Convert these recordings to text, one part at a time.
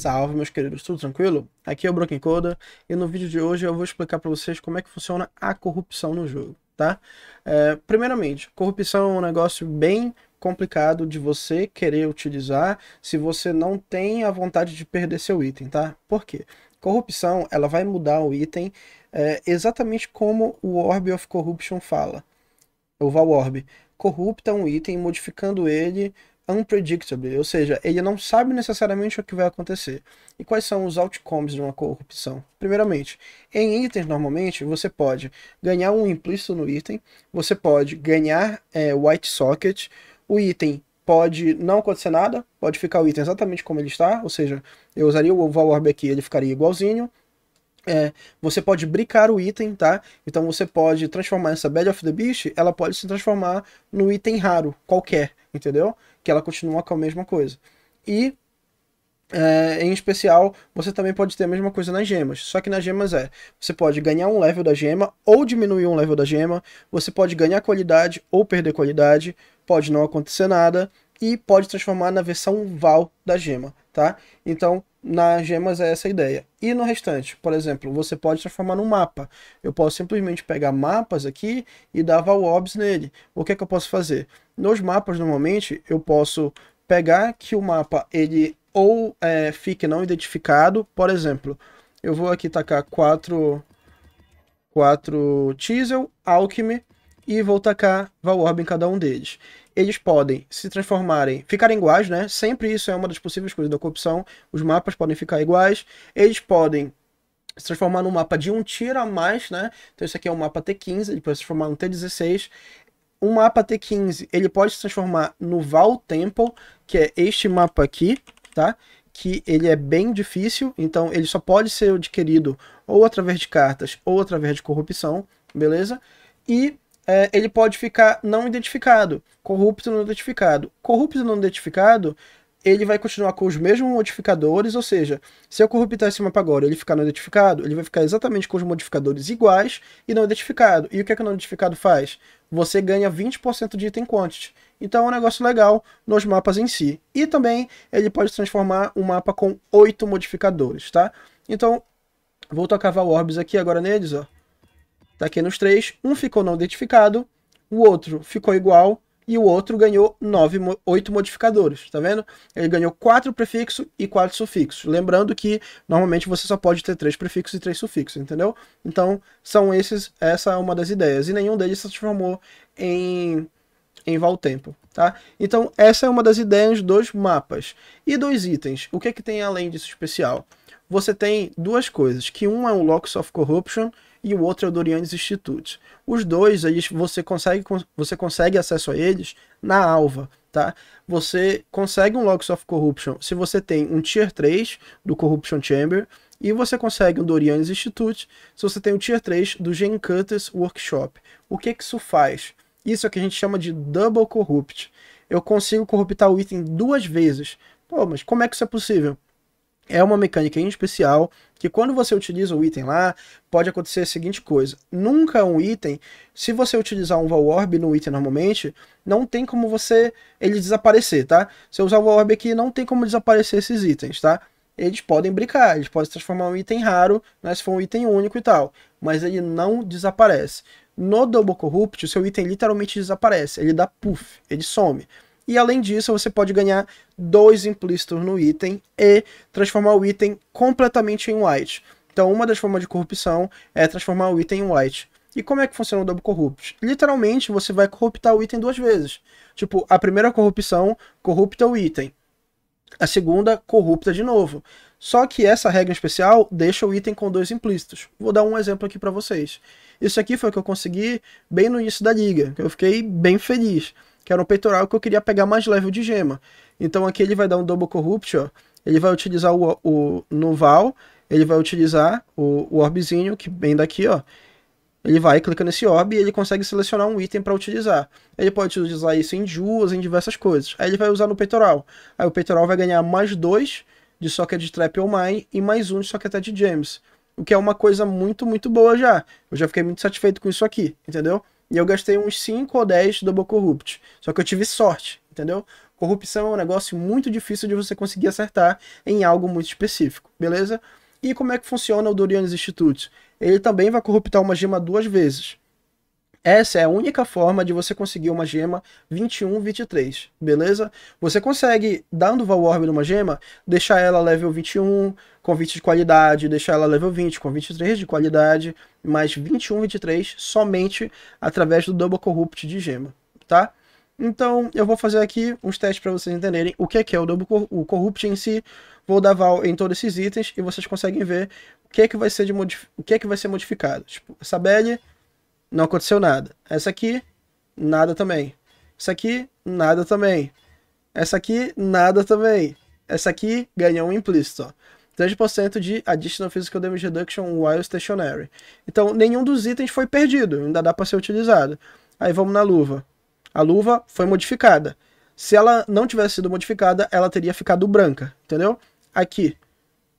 Salve meus queridos, tudo tranquilo? Aqui é o Broken Coda e no vídeo de hoje eu vou explicar para vocês como é que funciona a corrupção no jogo, tá? É, primeiramente, corrupção é um negócio bem complicado de você querer utilizar se você não tem a vontade de perder seu item, tá? Por quê? Corrupção, ela vai mudar o item é, exatamente como o Orb of Corruption fala. O Val Orb. Corrupta um item, modificando ele unpredictable, ou seja, ele não sabe necessariamente o que vai acontecer. E quais são os outcomes de uma corrupção? Primeiramente, em itens, normalmente, você pode ganhar um implícito no item, você pode ganhar é, white socket, o item pode não acontecer nada, pode ficar o item exatamente como ele está, ou seja, eu usaria o valor aqui, ele ficaria igualzinho, é, você pode brincar o item, tá? Então você pode transformar essa Bad of the Beast, ela pode se transformar no item raro, qualquer, entendeu? que ela continua com a mesma coisa. E é, em especial, você também pode ter a mesma coisa nas gemas. Só que nas gemas é: você pode ganhar um level da gema ou diminuir um level da gema, você pode ganhar qualidade ou perder qualidade, pode não acontecer nada e pode transformar na versão Val da gema, tá? Então, nas gemas é essa ideia. E no restante, por exemplo, você pode transformar num mapa. Eu posso simplesmente pegar mapas aqui e dar valobs nele. O que é que eu posso fazer? Nos mapas, normalmente, eu posso pegar que o mapa ele ou é, fique não identificado. Por exemplo, eu vou aqui tacar 4 quatro Teasel, Alchemy e vou tacar Valorb em cada um deles eles podem se transformarem, ficarem iguais, né? Sempre isso é uma das possíveis coisas da corrupção. Os mapas podem ficar iguais, eles podem se transformar num mapa de um tiro a mais, né? Então esse aqui é um mapa T15, ele pode se transformar no T16. Um mapa T15, ele pode se transformar no Val Temple, que é este mapa aqui, tá? que ele é bem difícil, então ele só pode ser adquirido ou através de cartas ou através de corrupção, beleza? E é, ele pode ficar não identificado, corrupto não identificado. Corrupto não identificado, ele vai continuar com os mesmos modificadores, ou seja, se eu corruptar esse mapa agora ele ficar não identificado, ele vai ficar exatamente com os modificadores iguais e não identificado. E o que, é que o não identificado faz? Você ganha 20% de item quantity. Então é um negócio legal nos mapas em si. E também ele pode transformar um mapa com 8 modificadores, tá? Então, vou tocar Val Orbs aqui agora neles, ó. Daqui tá nos três, um ficou não identificado, o outro ficou igual e o outro ganhou nove, oito modificadores, tá vendo? Ele ganhou quatro prefixos e quatro sufixos. Lembrando que normalmente você só pode ter três prefixos e três sufixos, entendeu? Então são esses, essa é uma das ideias e nenhum deles se transformou em em Valtempo, tá? Então essa é uma das ideias dos mapas e dos itens. O que é que tem além disso especial? você tem duas coisas, que um é o Locus of Corruption e o outro é o Dorianes Institute. Os dois, eles, você, consegue, você consegue acesso a eles na alva, tá? Você consegue um Locus of Corruption se você tem um Tier 3 do Corruption Chamber, e você consegue um Dorianes Institute se você tem o um Tier 3 do Gen Cutters Workshop. O que, que isso faz? Isso é o que a gente chama de Double Corrupt. Eu consigo corruptar o item duas vezes. Pô, mas como é que isso é possível? é uma mecânica em especial que quando você utiliza o item lá, pode acontecer a seguinte coisa. Nunca um item, se você utilizar um valor no item normalmente, não tem como você ele desaparecer, tá? Se eu usar o orb aqui, não tem como desaparecer esses itens, tá? Eles podem brincar, eles podem se transformar em um item raro, né, se for um item único e tal. Mas ele não desaparece. No Double Corrupt, o seu item literalmente desaparece. Ele dá puff, ele some. E além disso, você pode ganhar dois implícitos no item e transformar o item completamente em white. Então, uma das formas de corrupção é transformar o item em white. E como é que funciona o double corrupt? Literalmente, você vai corruptar o item duas vezes. Tipo, a primeira corrupção corrupta o item. A segunda corrupta de novo. Só que essa regra especial deixa o item com dois implícitos. Vou dar um exemplo aqui para vocês. Isso aqui foi o que eu consegui bem no início da liga. Eu fiquei bem feliz que era um peitoral que eu queria pegar mais level de gema. Então aqui ele vai dar um Double Corruption, ele vai utilizar o, o Noval, ele vai utilizar o, o Orbzinho, que vem daqui, ó. Ele vai, clicar nesse orb e ele consegue selecionar um item para utilizar. Ele pode utilizar isso em duas, em diversas coisas. Aí ele vai usar no peitoral. Aí o peitoral vai ganhar mais dois de socket de trap ou mine e mais um de socket de gems. O que é uma coisa muito, muito boa já. Eu já fiquei muito satisfeito com isso aqui, entendeu? E eu gastei uns 5 ou 10 Double Corrupt. Só que eu tive sorte, entendeu? Corrupção é um negócio muito difícil de você conseguir acertar em algo muito específico, beleza? E como é que funciona o Dorian's Institute? Ele também vai corruptar uma gema duas vezes. Essa é a única forma de você conseguir uma gema 21, 23, beleza? Você consegue, dando Val Orb numa gema, deixar ela level 21 com 20 de qualidade, deixar ela level 20 com 23 de qualidade, mais 21, 23 somente através do Double Corrupt de gema, tá? Então, eu vou fazer aqui uns testes para vocês entenderem o que é, que é o Double Cor o Corrupt em si. Vou dar Val em todos esses itens e vocês conseguem ver o que é que vai ser, de o que é que vai ser modificado. Tipo, essa Belly não aconteceu nada. Essa aqui, nada também. Essa aqui, nada também. Essa aqui, nada também. Essa aqui ganhou um implícito, ó. 3% de Additional Physical Damage Reduction while stationary. Então, nenhum dos itens foi perdido, ainda dá para ser utilizado. Aí vamos na luva. A luva foi modificada. Se ela não tivesse sido modificada, ela teria ficado branca, entendeu? Aqui,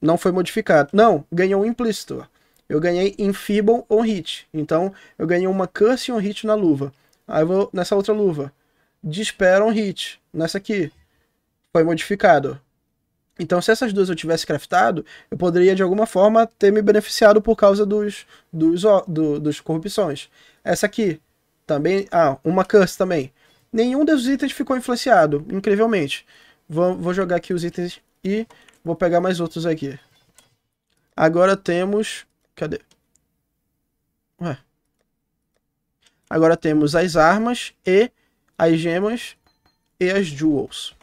não foi modificado. Não, ganhou um implícito eu ganhei Infibon on hit. Então, eu ganhei uma Curse on hit na luva. Aí eu vou nessa outra luva. Despair on hit. Nessa aqui. Foi modificado. Então, se essas duas eu tivesse craftado, eu poderia de alguma forma ter me beneficiado por causa dos, dos, do, dos corrupções. Essa aqui também. Ah, uma curse também. Nenhum dos itens ficou influenciado, incrivelmente. Vou, vou jogar aqui os itens e vou pegar mais outros aqui. Agora temos Cadê? Ué. Agora temos as armas e as gemas e as jewels.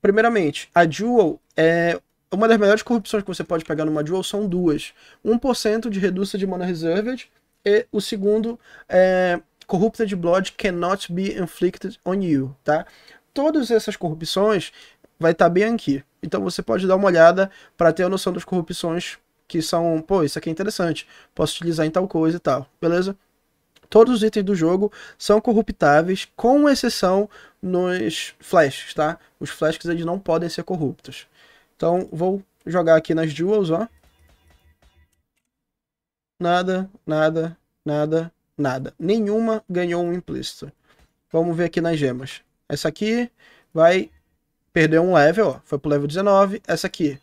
Primeiramente, a jewel é uma das melhores corrupções que você pode pegar numa jewel são duas. 1% de redução de mana reserved e o segundo é corrupted blood cannot be inflicted on you, tá? Todas essas corrupções vai estar tá bem aqui. Então você pode dar uma olhada para ter a noção das corrupções que são, pô, isso aqui é interessante, posso utilizar em tal coisa e tal, beleza? Todos os itens do jogo são corruptáveis, com exceção nos flashes tá? Os flasks eles não podem ser corruptos. Então, vou jogar aqui nas jewels, ó. Nada, nada, nada, nada. Nenhuma ganhou um implícito. Vamos ver aqui nas gemas. Essa aqui vai perder um level, ó. Foi pro level 19. Essa aqui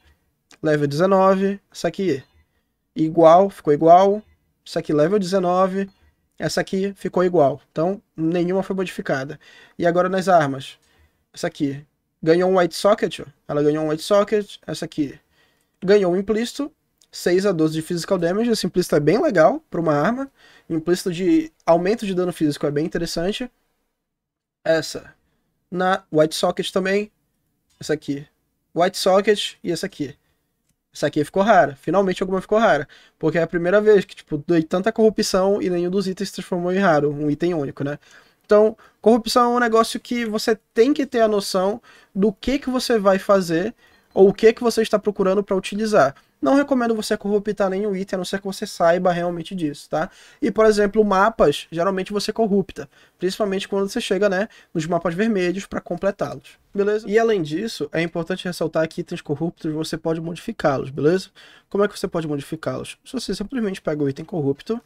level 19, essa aqui igual, ficou igual, essa aqui level 19, essa aqui ficou igual. Então, nenhuma foi modificada. E agora nas armas, essa aqui ganhou um white socket, ó. ela ganhou um white socket, essa aqui ganhou um implícito, 6 a 12 de physical damage, esse implícito é bem legal para uma arma, implícito de aumento de dano físico é bem interessante. Essa na white socket também, essa aqui, white socket e essa aqui isso aqui ficou rara. Finalmente alguma ficou rara. Porque é a primeira vez que, tipo, dei tanta corrupção e nenhum dos itens se transformou em raro, um item único, né? Então, corrupção é um negócio que você tem que ter a noção do que, que você vai fazer ou o que, que você está procurando para utilizar. Não recomendo você corruptar nenhum item, a não ser que você saiba realmente disso, tá? E, por exemplo, mapas, geralmente você corrupta, principalmente quando você chega, né, nos mapas vermelhos para completá-los, beleza? E além disso, é importante ressaltar que itens corruptos você pode modificá-los, beleza? Como é que você pode modificá-los? Se você simplesmente pega o item corrupto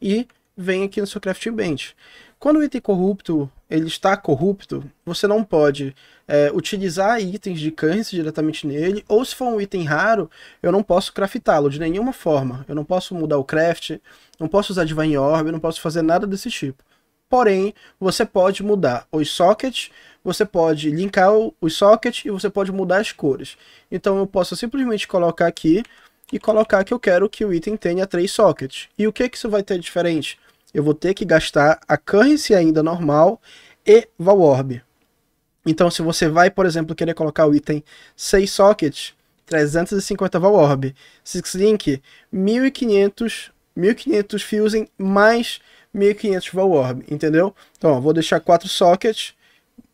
e vem aqui no seu crafting bench. Quando o item corrupto ele está corrupto, você não pode é, utilizar itens de currency diretamente nele, ou se for um item raro, eu não posso craftá-lo de nenhuma forma. Eu não posso mudar o craft, não posso usar Divine Orb, não posso fazer nada desse tipo. Porém, você pode mudar os sockets, você pode linkar os sockets e você pode mudar as cores. Então eu posso simplesmente colocar aqui e colocar que eu quero que o item tenha três sockets. E o que, que isso vai ter diferente? eu vou ter que gastar a currency ainda normal e Valorb. Então, se você vai, por exemplo, querer colocar o item 6 sockets, 350 Valorb. Six Link, 1500, Fusing mais 1500 Valorb, entendeu? Então, ó, vou deixar 4 sockets.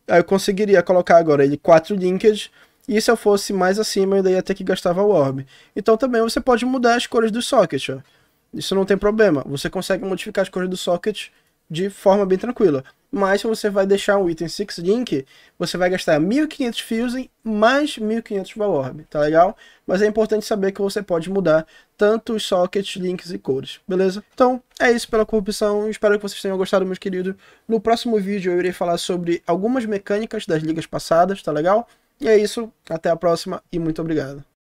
Aí eu conseguiria colocar agora ele 4 linkage. E se eu fosse mais acima, eu ainda ia ter que gastar Valorb. Então também você pode mudar as cores dos sockets, ó. Isso não tem problema. Você consegue modificar as cores do socket de forma bem tranquila. Mas se você vai deixar um item 6 link, você vai gastar 1500 Fusing mais 1500 Valorb, tá legal? Mas é importante saber que você pode mudar tanto os sockets, links e cores, beleza? Então, é isso pela corrupção, espero que vocês tenham gostado, meus queridos. No próximo vídeo eu irei falar sobre algumas mecânicas das ligas passadas, tá legal? E é isso, até a próxima e muito obrigado.